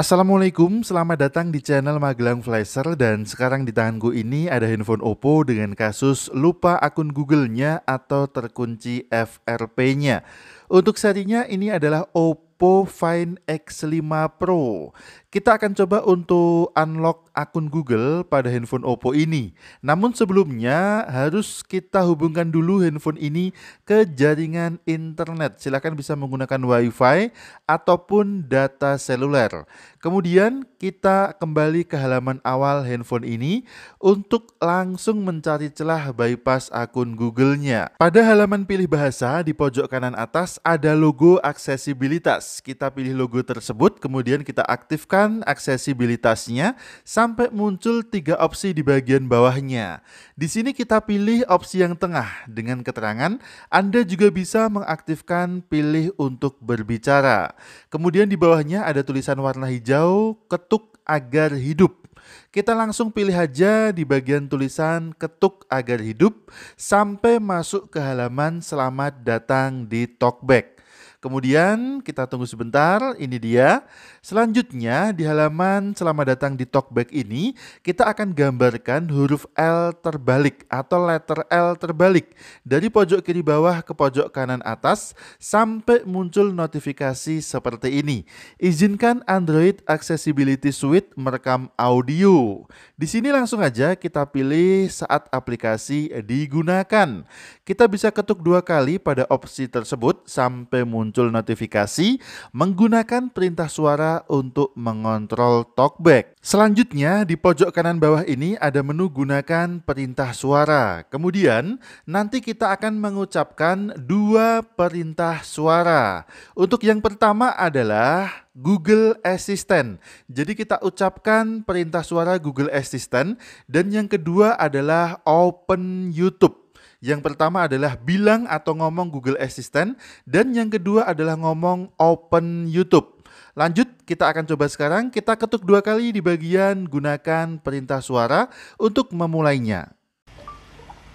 Assalamualaikum, selamat datang di channel Magelang Flasher dan sekarang di tanganku ini ada handphone Oppo dengan kasus lupa akun Google-nya atau terkunci FRP-nya. Untuk serinya ini adalah Oppo Find X5 Pro kita akan coba untuk unlock akun Google pada handphone Oppo ini. Namun sebelumnya harus kita hubungkan dulu handphone ini ke jaringan internet. Silahkan bisa menggunakan WiFi ataupun data seluler. Kemudian kita kembali ke halaman awal handphone ini untuk langsung mencari celah bypass akun Google-nya. Pada halaman pilih bahasa di pojok kanan atas ada logo aksesibilitas. Kita pilih logo tersebut kemudian kita aktifkan tekan aksesibilitasnya sampai muncul tiga opsi di bagian bawahnya. Di sini kita pilih opsi yang tengah dengan keterangan Anda juga bisa mengaktifkan pilih untuk berbicara. Kemudian di bawahnya ada tulisan warna hijau ketuk agar hidup. Kita langsung pilih aja di bagian tulisan ketuk agar hidup sampai masuk ke halaman selamat datang di Talkback. Kemudian kita tunggu sebentar, ini dia. Selanjutnya di halaman selamat datang di talkback ini, kita akan gambarkan huruf L terbalik atau letter L terbalik dari pojok kiri bawah ke pojok kanan atas sampai muncul notifikasi seperti ini. Izinkan Android Accessibility Suite merekam audio. Di sini langsung aja kita pilih saat aplikasi digunakan. Kita bisa ketuk dua kali pada opsi tersebut sampai muncul muncul notifikasi menggunakan perintah suara untuk mengontrol talkback. Selanjutnya, di pojok kanan bawah ini ada menu gunakan perintah suara. Kemudian, nanti kita akan mengucapkan dua perintah suara. Untuk yang pertama adalah Google Assistant. Jadi kita ucapkan perintah suara Google Assistant dan yang kedua adalah open YouTube. Yang pertama adalah bilang atau ngomong Google Assistant dan yang kedua adalah ngomong open YouTube. Lanjut, kita akan coba sekarang. Kita ketuk dua kali di bagian gunakan perintah suara untuk memulainya.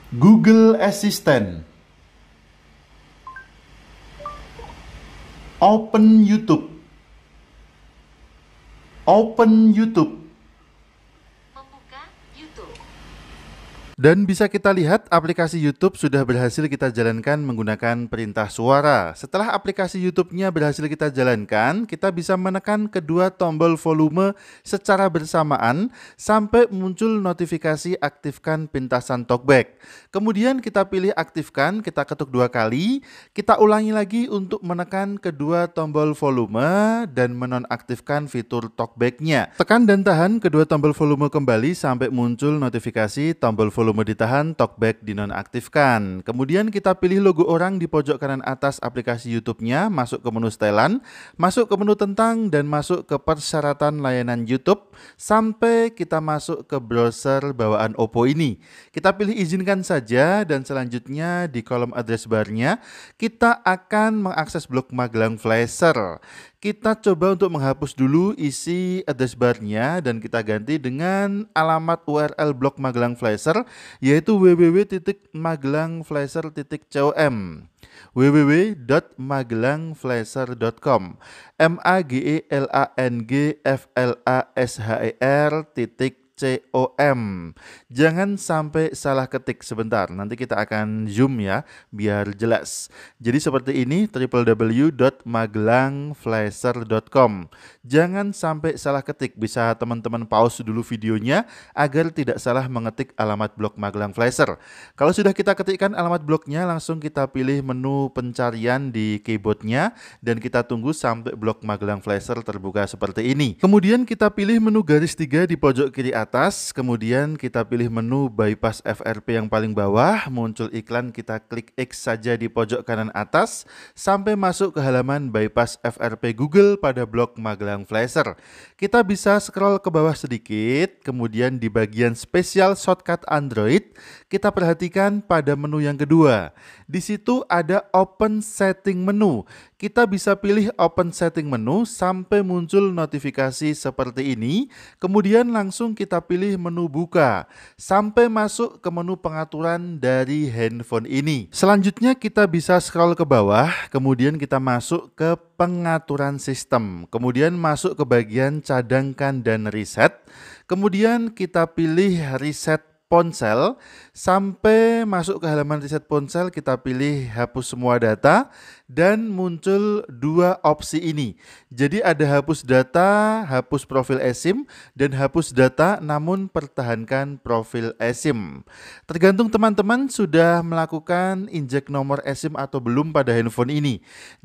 Google Assistant Open YouTube Open YouTube Dan bisa kita lihat aplikasi YouTube sudah berhasil kita jalankan menggunakan perintah suara. Setelah aplikasi YouTube-nya berhasil kita jalankan, kita bisa menekan kedua tombol volume secara bersamaan sampai muncul notifikasi aktifkan pintasan talkback. Kemudian kita pilih aktifkan, kita ketuk dua kali, kita ulangi lagi untuk menekan kedua tombol volume dan menonaktifkan fitur talkback-nya. Tekan dan tahan kedua tombol volume kembali sampai muncul notifikasi tombol volume volume ditahan, talkback dinonaktifkan. Kemudian kita pilih logo orang di pojok kanan atas aplikasi YouTube-nya, masuk ke menu setelan, masuk ke menu tentang, dan masuk ke persyaratan layanan YouTube, sampai kita masuk ke browser bawaan Oppo ini. Kita pilih izinkan saja, dan selanjutnya di kolom address bar-nya, kita akan mengakses blok Magelang Flasher kita coba untuk menghapus dulu isi address barnya dan kita ganti dengan alamat URL blog Magelang Flasher yaitu www.magelangflasher.com www.magelangflasher.com m a g e l a n g f l a s h e r titik com. Jangan sampai salah ketik sebentar. Nanti kita akan zoom ya biar jelas. Jadi seperti ini www.magelangflasher.com. Jangan sampai salah ketik. Bisa teman-teman pause dulu videonya agar tidak salah mengetik alamat blog Magelang Flasher. Kalau sudah kita ketikkan alamat blognya langsung kita pilih menu pencarian di keyboardnya dan kita tunggu sampai blog Magelang Flasher terbuka seperti ini. Kemudian kita pilih menu garis tiga di pojok kiri atas atas, kemudian kita pilih menu bypass FRP yang paling bawah, muncul iklan kita klik X saja di pojok kanan atas, sampai masuk ke halaman bypass FRP Google pada blog Magelang Flasher. Kita bisa scroll ke bawah sedikit, kemudian di bagian spesial shortcut Android, kita perhatikan pada menu yang kedua. Di situ ada open setting menu kita bisa pilih open setting menu sampai muncul notifikasi seperti ini. Kemudian langsung kita pilih menu buka sampai masuk ke menu pengaturan dari handphone ini. Selanjutnya kita bisa scroll ke bawah, kemudian kita masuk ke pengaturan sistem. Kemudian masuk ke bagian cadangkan dan reset. Kemudian kita pilih reset ponsel sampai masuk ke halaman reset ponsel kita pilih hapus semua data dan muncul dua opsi ini. Jadi ada hapus data, hapus profil eSIM dan hapus data namun pertahankan profil eSIM. Tergantung teman-teman sudah melakukan injek nomor eSIM atau belum pada handphone ini.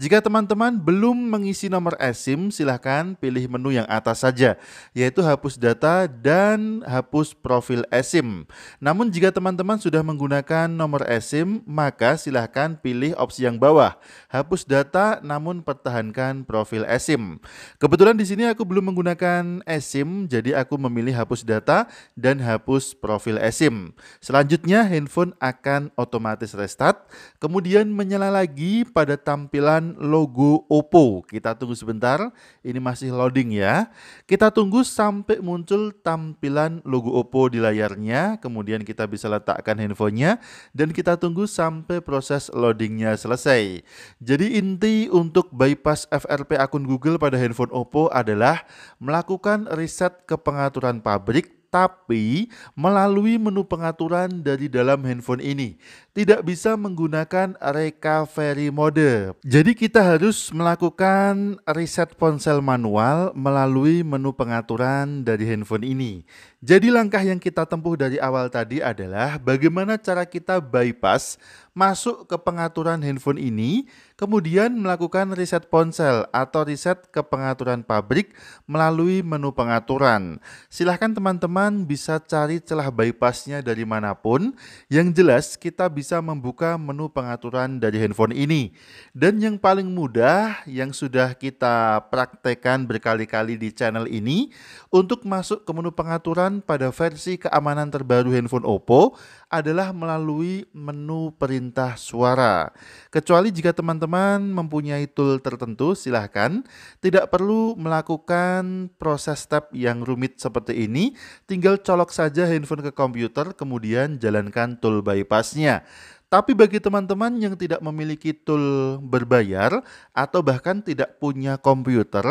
Jika teman-teman belum mengisi nomor eSIM, silahkan pilih menu yang atas saja, yaitu hapus data dan hapus profil eSIM. Namun jika teman-teman sudah menggunakan nomor eSIM, maka silahkan pilih opsi yang bawah, hapus data namun pertahankan profil eSIM. Kebetulan di sini aku belum menggunakan eSIM, jadi aku memilih hapus data dan hapus profil eSIM. Selanjutnya handphone akan otomatis restart, kemudian menyala lagi pada tampilan logo Oppo. Kita tunggu sebentar, ini masih loading ya. Kita tunggu sampai muncul tampilan logo Oppo di layarnya, kemudian kita bisa letakkan handphonenya dan kita tunggu sampai proses loadingnya selesai. Jadi inti untuk bypass FRP akun Google pada handphone Oppo adalah melakukan riset ke pengaturan pabrik tapi melalui menu pengaturan dari dalam handphone ini. Tidak bisa menggunakan recovery mode. Jadi kita harus melakukan reset ponsel manual melalui menu pengaturan dari handphone ini. Jadi langkah yang kita tempuh dari awal tadi adalah bagaimana cara kita bypass masuk ke pengaturan handphone ini Kemudian melakukan riset ponsel atau riset ke pengaturan pabrik melalui menu pengaturan. Silahkan teman-teman bisa cari celah bypassnya dari manapun. Yang jelas kita bisa membuka menu pengaturan dari handphone ini. Dan yang paling mudah yang sudah kita praktekkan berkali-kali di channel ini untuk masuk ke menu pengaturan pada versi keamanan terbaru handphone Oppo adalah melalui menu perintah suara. Kecuali jika teman-teman teman-teman mempunyai tool tertentu, silahkan. Tidak perlu melakukan proses step yang rumit seperti ini. Tinggal colok saja handphone ke komputer, kemudian jalankan tool bypassnya. Tapi bagi teman-teman yang tidak memiliki tool berbayar atau bahkan tidak punya komputer,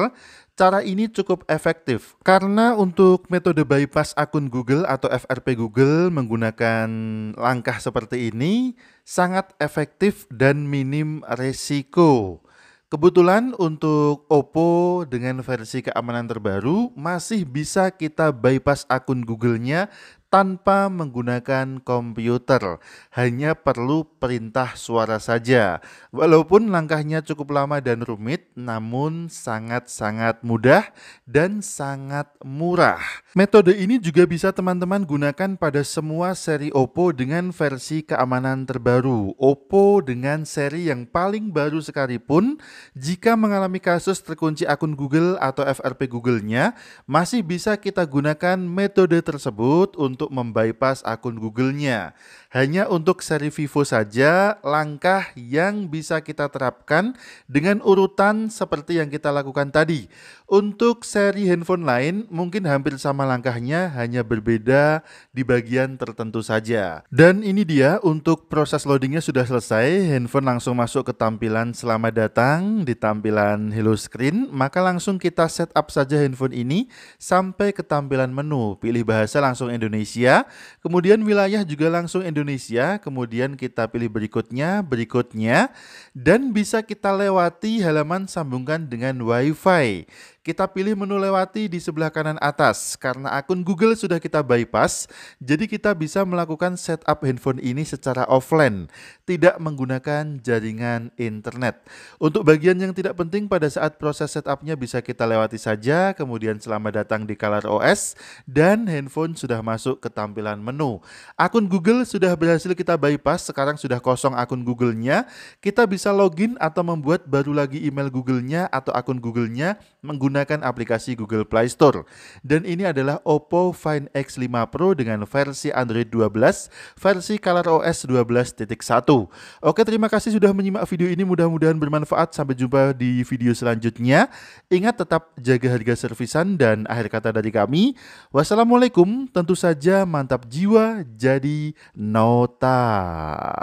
cara ini cukup efektif. Karena untuk metode bypass akun Google atau FRP Google menggunakan langkah seperti ini sangat efektif dan minim resiko. Kebetulan untuk Oppo dengan versi keamanan terbaru masih bisa kita bypass akun Google-nya tanpa menggunakan komputer, hanya perlu perintah suara saja. Walaupun langkahnya cukup lama dan rumit, namun sangat-sangat mudah dan sangat murah. Metode ini juga bisa teman-teman gunakan pada semua seri Oppo dengan versi keamanan terbaru. Oppo dengan seri yang paling baru sekalipun, jika mengalami kasus terkunci akun Google atau FRP Google-nya, masih bisa kita gunakan metode tersebut untuk untuk membypass akun Google-nya. Hanya untuk seri Vivo saja, langkah yang bisa kita terapkan dengan urutan seperti yang kita lakukan tadi. Untuk seri handphone lain, mungkin hampir sama langkahnya, hanya berbeda di bagian tertentu saja. Dan ini dia, untuk proses loadingnya sudah selesai, handphone langsung masuk ke tampilan selamat datang di tampilan hello screen, maka langsung kita setup saja handphone ini sampai ke tampilan menu. Pilih bahasa langsung Indonesia, kemudian wilayah juga langsung Indonesia Indonesia, kemudian kita pilih berikutnya, berikutnya, dan bisa kita lewati halaman sambungkan dengan WiFi. Kita pilih menu lewati di sebelah kanan atas karena akun Google sudah kita bypass, jadi kita bisa melakukan setup handphone ini secara offline, tidak menggunakan jaringan internet. Untuk bagian yang tidak penting pada saat proses setupnya bisa kita lewati saja, kemudian selamat datang di Color OS dan handphone sudah masuk ke tampilan menu. Akun Google sudah berhasil kita bypass, sekarang sudah kosong akun Google-nya. Kita bisa login atau membuat baru lagi email Google-nya atau akun Google-nya menggunakan menggunakan aplikasi Google Play Store. Dan ini adalah Oppo Find X5 Pro dengan versi Android 12, versi ColorOS 12.1. Oke, terima kasih sudah menyimak video ini. Mudah-mudahan bermanfaat. Sampai jumpa di video selanjutnya. Ingat tetap jaga harga servisan dan akhir kata dari kami. Wassalamualaikum. Tentu saja mantap jiwa jadi nota.